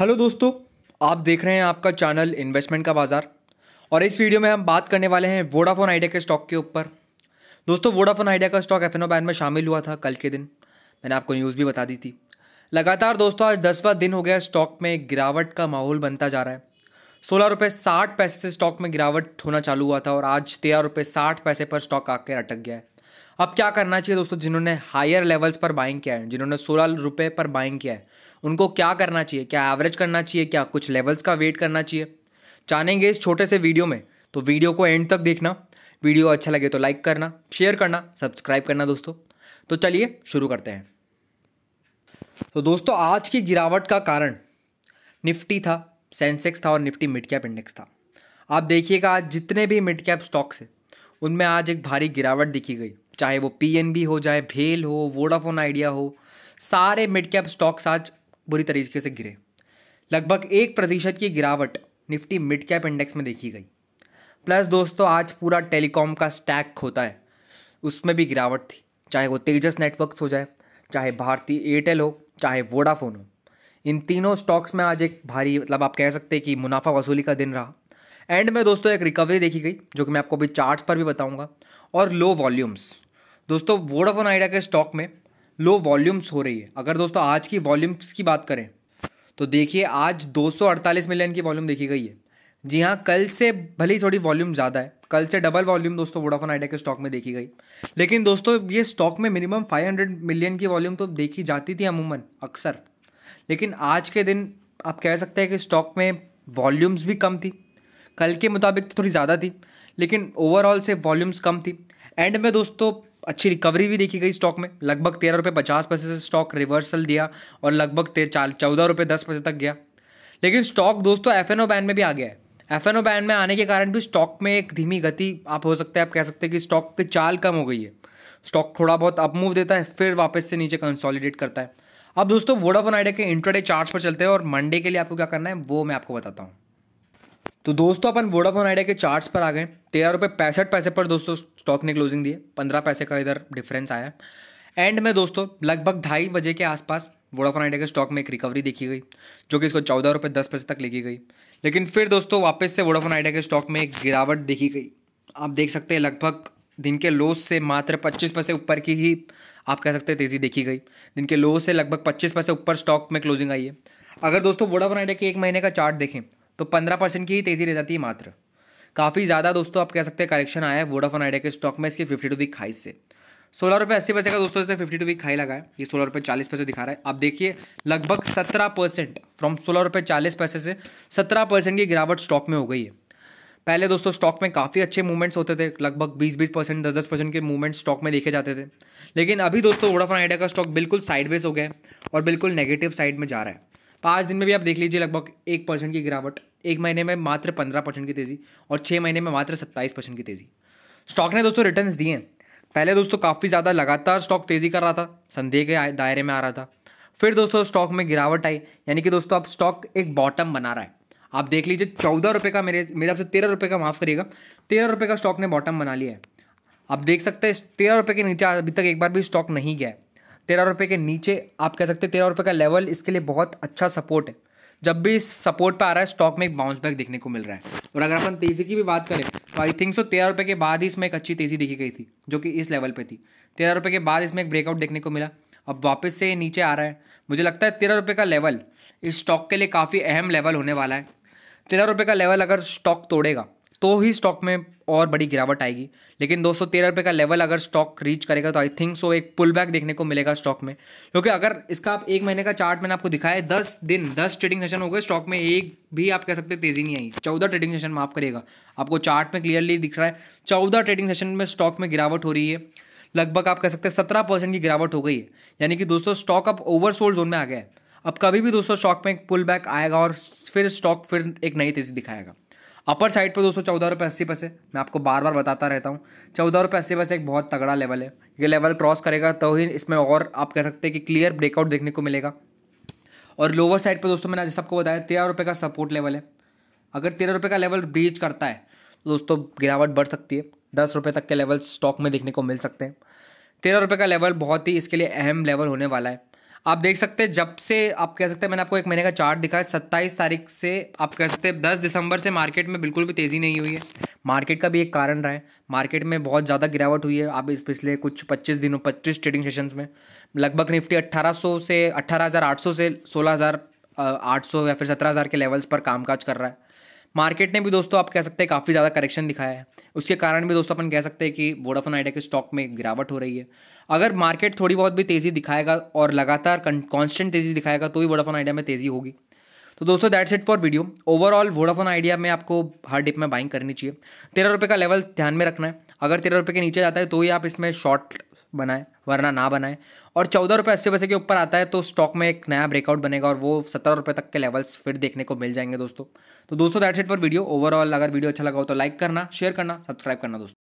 hello दोस्तों आप देख रहे हैं आपका चैनल इन्वेस्टमेंट का बाज़ार और इस वीडियो में हम बात करने वाले हैं वोडाफोन आइडिया के स्टॉक के ऊपर दोस्तों वोडाफोन आइडिया का स्टॉक एफ बैन में शामिल हुआ था कल के दिन मैंने आपको न्यूज़ भी बता दी थी लगातार दोस्तों आज दसवां दिन हो गया स्टॉक में गिरावट का माहौल बनता जा रहा है सोलह रुपये साठ पैसे से स्टॉक में गिरावट होना चालू हुआ था और आज तेरह रुपये साठ पैसे पर स्टॉक आकर अटक गया है अब क्या करना चाहिए दोस्तों जिन्होंने हायर लेवल्स पर बाइंग किया है जिन्होंने सोलह रुपये पर बाइंग किया है उनको क्या करना चाहिए क्या एवरेज करना चाहिए क्या कुछ लेवल्स का वेट करना चाहिए जानेंगे इस छोटे से वीडियो में तो वीडियो को एंड तक देखना वीडियो अच्छा लगे तो लाइक करना शेयर करना सब्सक्राइब करना दोस्तों तो चलिए शुरू करते हैं तो दोस्तों आज की गिरावट का कारण निफ्टी था सेंसेक्स था और निफ्टी मिड कैप इंडेक्स था आप देखिएगा आज जितने भी मिड कैप स्टॉक्स हैं उनमें आज एक भारी गिरावट दिखी गई चाहे वो पीएनबी हो जाए भेल हो वोडाफोन आइडिया हो सारे मिड कैप स्टॉक्स आज बुरी तरीके से गिरे लगभग एक प्रतिशत की गिरावट निफ्टी मिड कैप इंडेक्स में देखी गई प्लस दोस्तों आज पूरा टेलीकॉम का स्टैक होता है उसमें भी गिरावट थी चाहे वो तेजस नेटवर्क्स हो जाए चाहे भारतीय एयरटेल हो चाहे वोडाफोन हो इन तीनों स्टॉक्स में आज एक भारी मतलब आप कह सकते हैं कि मुनाफा वसूली का दिन रहा एंड में दोस्तों एक रिकवरी देखी गई जो कि मैं आपको अभी चार्ट्स पर भी बताऊंगा और लो वॉल्यूम्स दोस्तों वोडाफोन आइडिया के स्टॉक में लो वॉल्यूम्स हो रही है अगर दोस्तों आज की वॉल्यूम्स की बात करें तो देखिए आज 248 मिलियन की वॉल्यूम देखी गई है जी हाँ कल से भले ही थोड़ी वॉल्यूम ज़्यादा है कल से डबल वॉल्यूम दोस्तों वोडाफोन आइडिया के स्टॉक में देखी गई लेकिन दोस्तों ये स्टॉक में मिनिमम 500 मिलियन की वॉल्यूम तो देखी जाती थी अमूमन अक्सर लेकिन आज के दिन आप कह सकते हैं कि स्टॉक में वॉल्यूम्स भी कम थी कल के मुताबिक तो थोड़ी ज़्यादा थी लेकिन ओवरऑल से वॉल्यूम्स कम थी एंड में दोस्तों अच्छी रिकवरी भी देखी गई स्टॉक में लगभग तेरह रुपये पचास पैसे से स्टॉक रिवर्सल दिया और लगभग चौदह रुपये दस पैसे तक गया लेकिन स्टॉक दोस्तों एफ एन ओ बैन में भी आ गया है एफ एन ओ बैन में आने के कारण भी स्टॉक में एक धीमी गति आप हो सकता है आप कह सकते हैं कि स्टॉक की चाल कम हो गई है स्टॉक थोड़ा बहुत अप मूव देता है फिर वापस से नीचे कंसोलिडेट करता है अब दोस्तों वोडाफोन आइडिया के इंट्राडे चार्ट पर चलते हैं और मंडे के लिए आपको क्या करना है वो मैं आपको बताता हूँ तो दोस्तों अपन वोडाफोन आइडिया के चार्ट्स पर आ गए तेरह रुपये पैंसठ पैसे पर दोस्तों स्टॉक ने क्लोजिंग दिए पंद्रह पैसे का इधर डिफरेंस आया एंड में दोस्तों लगभग ढाई बजे के आसपास वोडाफोन आइडिया के स्टॉक में एक रिकवरी देखी गई जो कि इसको चौदह रुपये दस पैसे तक लेके गई लेकिन फिर दोस्तों वापस से वोडाफोन आइडिया के स्टॉक में एक गिरावट देखी गई आप देख सकते हैं लगभग दिन के लो से मात्र पच्चीस पैसे ऊपर की ही आप कह सकते हैं तेज़ी देखी गई दिन के लोज से लगभग पच्चीस पैसे ऊपर स्टॉक में क्लोजिंग आई है अगर दोस्तों वोडाफोन आइडिया के एक महीने का चार्ट देखें तो पंद्रह परसेंट की ही तेज़ी रह जाती है मात्र काफ़ी ज़्यादा दोस्तों आप कह सकते हैं करेक्शन आया है वोडाफोन आइडिया के स्टॉक में इसके फिफ्टी टू वीक हाई से सोलह रुपये अस्सी पैसे का दोस्तों इसने फिफ्टी टू वीक हाई लगाया ये सोलह रुपये चालीस पैसे दिखा रहा है आप देखिए लगभग सत्रह परसेंट फ्रॉम सोलह रुपये चालीस पैसे से सत्रह परसेंट की गिरावट स्टॉक में हो गई है पहले दोस्तों स्टॉक में काफ़ी अच्छे मूवमेंट्स होते थे लगभग बीस बीस परसेंट दस दस परसेंट के मूवमेंट्स स्टॉक में देखे जाते थे लेकिन अभी दोस्तों वोडाफोन आइडिया का स्टॉक बिल्कुल साइडवेज हो गया है और बिल्कुल नेगेटिव साइड में जा रहा है पाँच दिन में भी आप देख लीजिए लगभग एक परसेंट की गिरावट एक महीने में मात्र पंद्रह परसेंट की तेज़ी और छः महीने में मात्र सत्ताईस परसेंट की तेज़ी स्टॉक ने दोस्तों रिटर्न्स दिए हैं पहले दोस्तों काफ़ी ज़्यादा लगातार स्टॉक तेज़ी कर रहा था संदेह के दायरे में आ रहा था फिर दोस्तों स्टॉक में गिरावट आई यानी कि दोस्तों अब स्टॉक एक बॉटम बना रहा है आप देख लीजिए चौदह रुपये का मेरे मेरे आपसे तेरह रुपये का माफ़ करिएगा तेरह रुपये का स्टॉक ने बॉटम बना लिया है आप देख सकते हैं तेरह रुपये के नीचे अभी तक एक बार भी स्टॉक नहीं गया है तेरह रुपये के नीचे आप कह सकते हैं तेरह रुपये का लेवल इसके लिए बहुत अच्छा सपोर्ट है जब भी इस सपोर्ट पे आ रहा है स्टॉक में एक बाउंस बैक देखने को मिल रहा है और अगर अपन तेज़ी की भी बात करें तो आई थिंक सो तेरह रुपये के बाद ही इसमें एक अच्छी तेज़ी दिखी गई थी जो कि इस लेवल पे थी तेरह रुपये के बाद इसमें एक ब्रेकआउट देखने को मिला अब वापस से नीचे आ रहा है मुझे लगता है तेरह रुपये का लेवल इस स्टॉक के लिए काफ़ी अहम लेवल होने वाला है तेरह रुपये का लेवल अगर स्टॉक तोड़ेगा तो ही स्टॉक में और बड़ी गिरावट आएगी लेकिन दो सौ तेरह रुपये का लेवल अगर स्टॉक रीच करेगा तो आई थिंक सो एक पुल बैक देखने को मिलेगा स्टॉक में क्योंकि अगर इसका आप एक महीने का चार्ट मैंने आपको दिखाया है दस दिन दस ट्रेडिंग सेशन हो गए स्टॉक में एक भी आप कह सकते तेजी नहीं आई चौदह ट्रेडिंग सेशन माफ करिएगा आपको चार्ट में क्लियरली दिख रहा है चौदह ट्रेडिंग सेशन में स्टॉक में गिरावट हो रही है लगभग आप कह सकते हैं सत्रह परसेंट की गिरावट हो गई है यानी कि दोस्तों स्टॉक अब ओवरसोल्ड जोन में आ गया है अब कभी भी दोस्तों स्टॉक में एक पुल बैक आएगा और फिर स्टॉक फिर एक नई तेजी दिखाएगा अपर साइड पर दोस्तों चौदह रुपये अस्सी पैसे मैं आपको बार बार बताता रहता हूँ चौदह रुपये अस्सी पैसे एक बहुत तगड़ा लेवल है ये लेवल क्रॉस करेगा तो ही इसमें और आप कह सकते हैं कि क्लियर ब्रेकआउट देखने को मिलेगा और लोअर साइड पर दोस्तों मैंने जैसे आपको बताया तेरह रुपये का सपोर्ट लेवल है अगर तेरह रुपये का लेवल ब्रीच करता है तो दोस्तों गिरावट बढ़ सकती है दस रुपये तक के लेवल स्टॉक में देखने को मिल सकते हैं तेरह रुपये का लेवल बहुत ही इसके लिए अहम लेवल होने वाला है आप देख सकते हैं जब से आप कह सकते हैं मैंने आपको एक महीने का चार्ट दिखाया सत्ताईस तारीख से आप कह सकते हैं दस दिसंबर से मार्केट में बिल्कुल भी तेज़ी नहीं हुई है मार्केट का भी एक कारण रहा है मार्केट में बहुत ज़्यादा गिरावट हुई है आप इस पिछले कुछ 25 दिनों 25 ट्रेडिंग सेशंस में लगभग निफ्टी 1800 से 18,800 से 16,800 या फिर 17,000 के लेवल्स पर कामकाज कर रहा है मार्केट ने भी दोस्तों आप कह सकते हैं काफ़ी ज़्यादा करेक्शन दिखाया है उसके कारण भी दोस्तों अपन कह सकते हैं कि वोडाफोन आइडिया के स्टॉक में गिरावट हो रही है अगर मार्केट थोड़ी बहुत भी तेज़ी दिखाएगा और लगातार कॉन्स्टेंट तेज़ी दिखाएगा तो भी वोडाफोन आइडिया में तेज़ी होगी तो दोस्तों that's it for video overall Vodafone Idea में आपको हर डिप में बाइंग करनी चाहिए तेरह रुपये का लेवल ध्यान में रखना है अगर तेरह रुपये के नीचे जाता है तो ही आप इसमें शॉर्ट बनाए वरना ना बनाए और चौदह रुपये अस्सी पैसे के ऊपर आता है तो स्टॉक में एक नया ब्रेकआउट बनेगा और वो सत्रह रुपये तक के लेवल्स फिर देखने को मिल जाएंगे दोस्तों तो दोस्तों that's it for video overall अगर वीडियो अच्छा लगा हो तो लाइक करना शेयर करना सब्सक्राइब करना दोस्तों